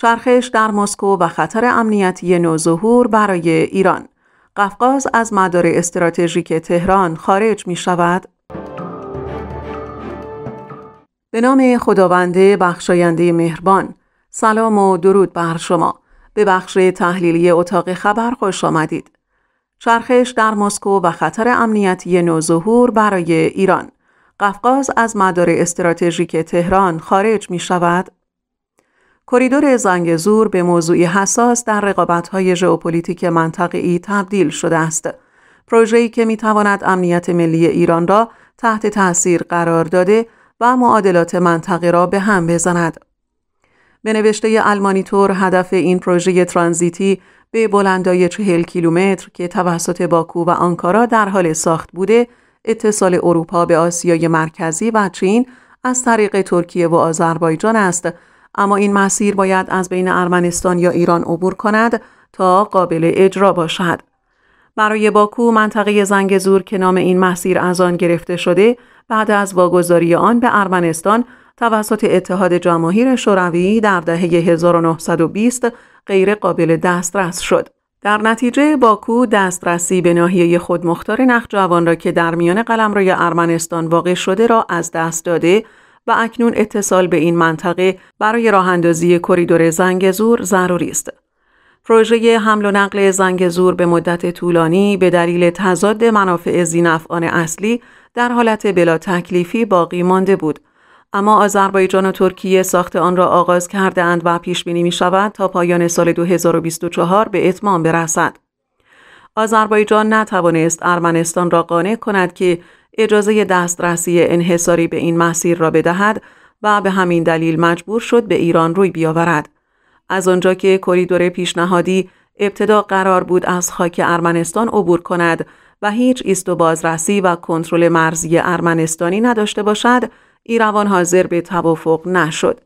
چرخش در مسکو و خطر امنیتی نوظهور برای ایران قفقاز از مدار استراتژیک تهران خارج می شود به نام خداوند بخشاینده مهربان سلام و درود بر شما به بخش تحلیلی اتاق خبر خوش آمدید چرخش در مسکو و خطر امنیتی نوظهور برای ایران قفقاز از مدار استراتژیک تهران خارج می شود کریدور زور به موضوعی حساس در رقابت‌های ژئوپلیتیک منطقه‌ای تبدیل شده است. پروژه‌ای که می‌تواند امنیت ملی ایران را تحت تأثیر قرار داده و معادلات منطقه را به هم بزند. به نوشته المانیتور هدف این پروژه ترانزیتی به بلندای چهل کیلومتر که توسط باکو و آنکارا در حال ساخت بوده اتصال اروپا به آسیای مرکزی و چین از طریق ترکیه و آذربایجان است اما این مسیر باید از بین ارمنستان یا ایران عبور کند تا قابل اجرا باشد. برای باکو منطقه زنگزور که نام این مسیر از آن گرفته شده بعد از واگذاری آن به ارمنستان توسط اتحاد جماهیر شوروی در دهه 1920 غیر قابل دسترس شد. در نتیجه باکو دسترسی به ناحیه خودمختار نخجوان را که در میان قلمروی ارمنستان واقع شده را از دست داده و اکنون اتصال به این منطقه برای راه اندازی کریدور زنگزور ضروری است. پروژه حمل و نقل زنگزور به مدت طولانی به دلیل تضاد منافع زینفعان اصلی در حالت بلا تکلیفی باقی مانده بود اما آذربایجان و ترکیه ساخت آن را آغاز کرده اند و پیش بینی می شود تا پایان سال 2024 به اتمام برسد. آذربایجان نتوانست ارمنستان را قانع کند که اجازه دسترسی انحصاری به این مسیر را بدهد و به همین دلیل مجبور شد به ایران روی بیاورد. از آنجا که کریدور پیشنهادی ابتدا قرار بود از خاک ارمنستان عبور کند و هیچ ایست و بازرسی و کنترل مرزی ارمنستانی نداشته باشد، ایروان حاضر به توافق نشد.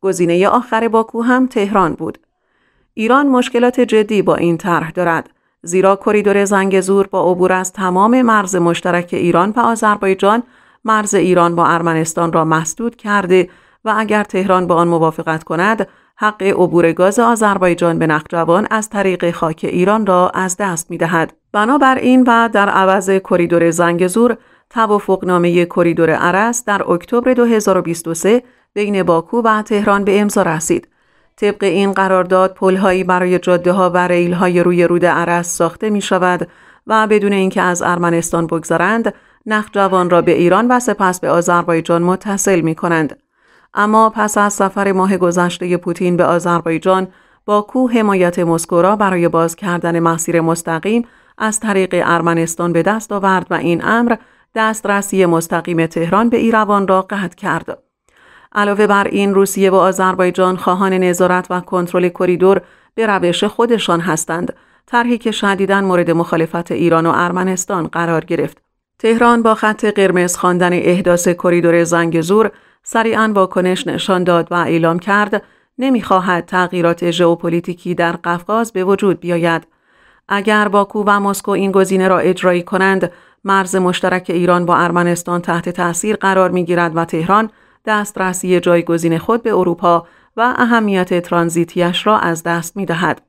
گزینه آخر باکو هم تهران بود. ایران مشکلات جدی با این طرح دارد. زیرا کریدور زنگزور با عبور از تمام مرز مشترک ایران و آذربایجان مرز ایران با ارمنستان را مسدود کرده و اگر تهران با آن موافقت کند حق عبور گاز آذربایجان به نخجوان از طریق خاک ایران را از دست می دهد. بنابراین و در عوض کریدور زنگزور توافقنامه کریدور عرس در اکتبر 2023 بین باکو و تهران به امضا رسید. طبق این قرارداد پلهایی برای جاده ها و ریل های روی رود عرس ساخته می شود و بدون اینکه از ارمنستان بگذرند نخجوان را به ایران و سپس به آذربایجان متصل می کنند. اما پس از سفر ماه گذشته پوتین به آذربایجان کو حمایت مسکو را برای باز کردن مسیر مستقیم از طریق ارمنستان به دست آورد و این امر دسترسی مستقیم تهران به ایروان را قطع کرد. علاوه بر این روسیه و آذربایجان خواهان نظارت و کنترل کریدور به روش خودشان هستند طرحی که شدیدا مورد مخالفت ایران و ارمنستان قرار گرفت تهران با خط قرمز خواندن احداث کریدور زنگزور سریعا واکنش نشان داد و اعلام کرد نمیخواهد تغییرات ژئوپلیتیکی در قفقاز به وجود بیاید اگر باکو و مسکو این گزینه را اجرایی کنند مرز مشترک ایران با ارمنستان تحت تاثیر قرار میگیرد و تهران دسترسی جایگزین خود به اروپا و اهمیت ترانزیتیش را از دست می دهد.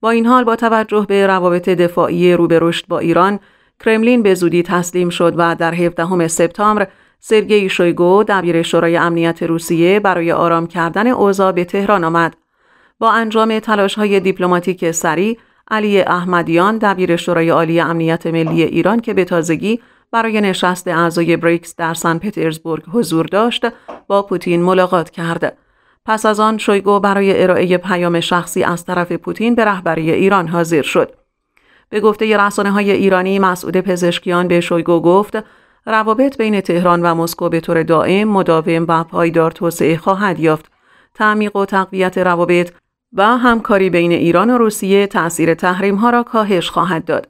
با این حال با توجه به روابط دفاعی روبه رشد با ایران کرملین به زودی تسلیم شد و در 17 سپتامبر سرگئی شویگو دبیر شورای امنیت روسیه برای آرام کردن اوضاع به تهران آمد با انجام تلاش های دیپلماتیک سریع علی احمدیان دبیر شورای عالی امنیت ملی ایران که به تازگی برای نشست اعضای بریکس در سن پترزبورگ حضور داشت با پوتین ملاقات کرد پس از آن شویگو برای ارائه پیام شخصی از طرف پوتین به رهبری ایران حاضر شد به گفته رسانه های ایرانی مسعود پزشکیان به شویگو گفت روابط بین تهران و مسکو به طور دائم مداوم و پایدار توسعه خواهد یافت تعمیق و تقویت روابط و همکاری بین ایران و روسیه تاثیر تحریم ها را کاهش خواهد داد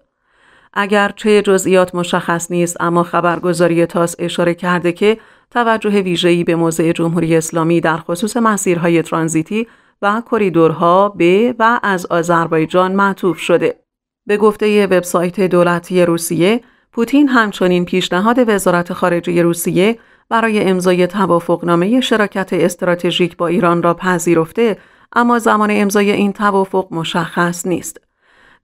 اگر چه جزئیات مشخص نیست اما خبرگزاری تاس اشاره کرده که توجه ویژه‌ای به موضع جمهوری اسلامی در خصوص مسیرهای ترانزیتی و کریدورها به و از آذربایجان معطوف شده. به گفته وبسایت دولتی روسیه، پوتین همچنین پیشنهاد وزارت خارجه روسیه برای امضای توافقنامه شراکت استراتژیک با ایران را پذیرفته اما زمان امضای این توافق مشخص نیست.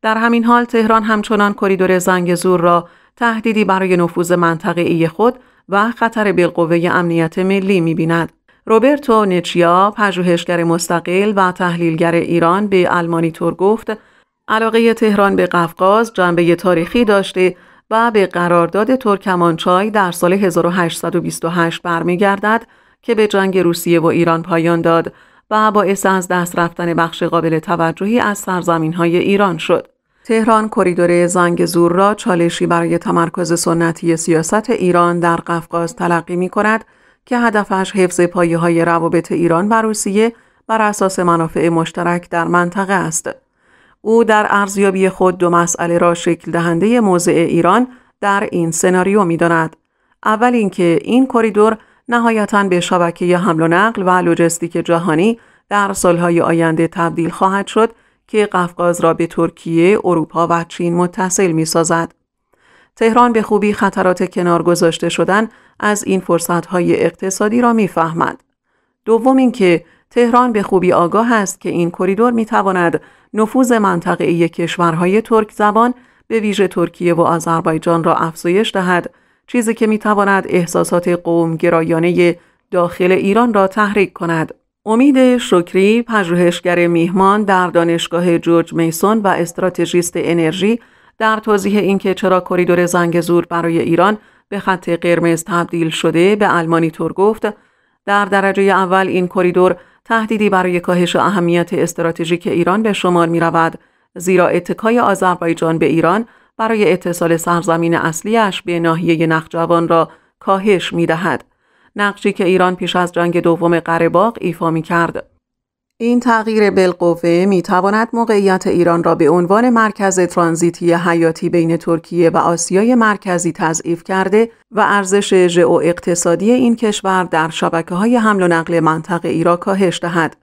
در همین حال تهران همچنان کریدور زنگزور را تهدیدی برای نفوذ ای خود و خطر بالقوه امنیت ملی می بیند. روبرتو نچیا، پژوهشگر مستقل و تحلیلگر ایران به المانیتور گفت علاقه تهران به قفقاز جنبه تاریخی داشته و به قرارداد ترکمانچای در سال 1828 برمیگردد که به جنگ روسیه و ایران پایان داد و باعث از دست رفتن بخش قابل توجهی از سرزمین های ایران شد. تهران کریدور زنگ زور را چالشی برای تمرکز سنتی سیاست ایران در قفقاز تلقی می کند که هدفش حفظ پایه های روابط ایران و روسیه بر اساس منافع مشترک در منطقه است. او در ارزیابی خود دو مسئله را شکل دهنده موضع ایران در این سناریو می داند. اول اینکه این کریدور نهایتا به شبکه حمل و نقل و لوجستیک جهانی در سالهای آینده تبدیل خواهد شد که قفقاز را به ترکیه، اروپا و چین متصل می سازد. تهران به خوبی خطرات کنار گذاشته شدن از این فرصتهای اقتصادی را فهمد. دوم اینکه تهران به خوبی آگاه است که این کریدور می تواند نفوذ منطقه کشورهای ترک زبان به ویژه ترکیه و آذربایجان را افزایش دهد چیزی که می تواند احساسات قوم گرایانه داخل ایران را تحریک کند. امید شکری پژوهشگر میهمان در دانشگاه جورج میسون و استراتژیست انرژی در توضیح اینکه چرا کریدور زنگزور برای ایران به خط قرمز تبدیل شده به آلمانی تور گفت در درجه اول این کریدور تهدیدی برای کاهش اهمیت استراتژیک ایران به شمار می رود زیرا اتکای آذربایجان به ایران برای اتصال سرزمین اصلیش به ناحیه نخجوان را کاهش می دهد. نقشی که ایران پیش از جنگ دوم قرهباغ ایفا می کرد. این تغییر بالقوه می تواند موقعیت ایران را به عنوان مرکز ترانزیتی حیاتی بین ترکیه و آسیای مرکزی تضعیف کرده و ارزش ژئو اقتصادی این کشور در شبکه های حمل و نقل منطقه ای را کاهش دهد.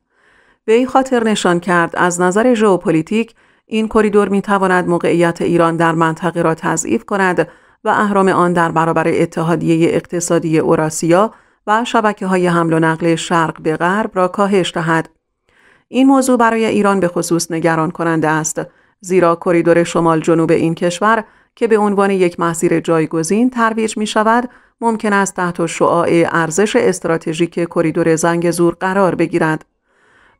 به این خاطر نشان کرد از نظر ژئوپلیتیک این کریدور می تواند موقعیت ایران در منطقه را تضعیف کند و اهرام آن در برابر اتحادیه اقتصادی اوراسیا و شبکه های حمل و نقل شرق به غرب را کاهش دهد. این موضوع برای ایران به خصوص نگران کننده است زیرا کریدور شمال جنوب این کشور که به عنوان یک مسیر جایگزین ترویج می شود ممکن است تحت شعاع ارزش استراتژیک کریدور زنگ زور قرار بگیرد.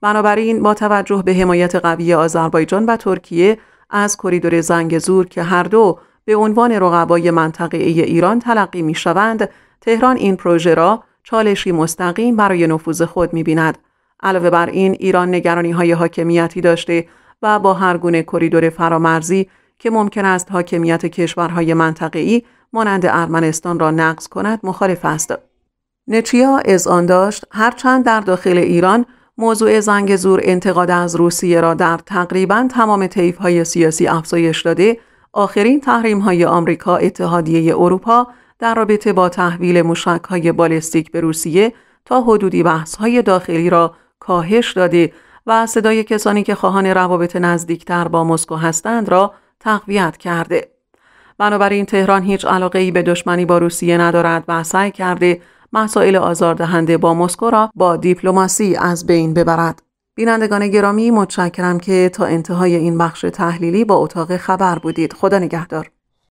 بنابراین با توجه به حمایت قوی آذربایجان و ترکیه از کریدور زنگ زور که هر دو به عنوان رقبای منطقه ای ایران تلقی می شوند، تهران این پروژه را چالشی مستقیم برای نفوذ خود می بیند. علاوه بر این ایران نگرانی های حاکمیتی داشته و با هر گونه کریدور فرامرزی که ممکن است حاکمیت کشورهای منطقه‌ای مانند ارمنستان را نقض کند مخالف است. نچیا از آن داشت هرچند در داخل ایران موضوع زنگ زور انتقاد از روسیه را در تقریبا تمام های سیاسی افزایش داده آخرین تحریم های آمریکا اتحادیه اروپا در رابطه با تحویل موشک های بالستیک به روسیه تا حدودی بحث های داخلی را کاهش داده و صدای کسانی که خواهان روابط نزدیکتر با مسکو هستند را تقویت کرده. بنابراین تهران هیچ علاقه ای به دشمنی با روسیه ندارد و سعی کرده مسائل آزاردهنده با مسکو را با دیپلماسی از بین ببرد. بینندگان گرامی متشکرم که تا انتهای این بخش تحلیلی با اتاق خبر بودید خدا نگهدار